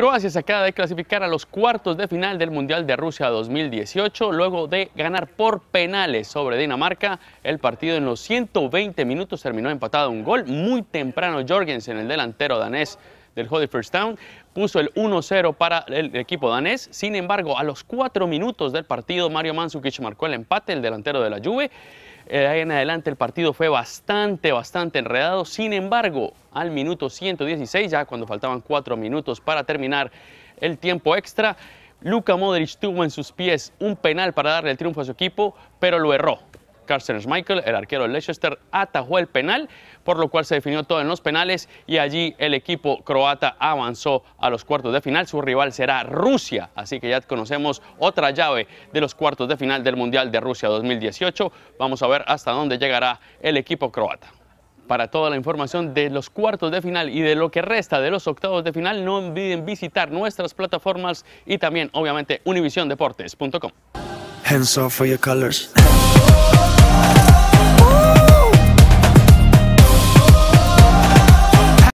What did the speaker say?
Croacia se acaba de clasificar a los cuartos de final del Mundial de Rusia 2018 luego de ganar por penales sobre Dinamarca. El partido en los 120 minutos terminó empatado un gol. Muy temprano Jorgensen, el delantero danés, del First Town, puso el 1-0 para el equipo danés. Sin embargo, a los cuatro minutos del partido, Mario Mandzukic marcó el empate, el delantero de la Juve. Eh, ahí en adelante el partido fue bastante, bastante enredado. Sin embargo, al minuto 116, ya cuando faltaban cuatro minutos para terminar el tiempo extra, Luka Modric tuvo en sus pies un penal para darle el triunfo a su equipo, pero lo erró. Carsten Michael, el arquero de Leicester, atajó el penal, por lo cual se definió todo en los penales y allí el equipo croata avanzó a los cuartos de final. Su rival será Rusia, así que ya conocemos otra llave de los cuartos de final del Mundial de Rusia 2018. Vamos a ver hasta dónde llegará el equipo croata para toda la información de los cuartos de final y de lo que resta de los octavos de final, no olviden visitar nuestras plataformas y también, obviamente, univisiondeportes.com. colors.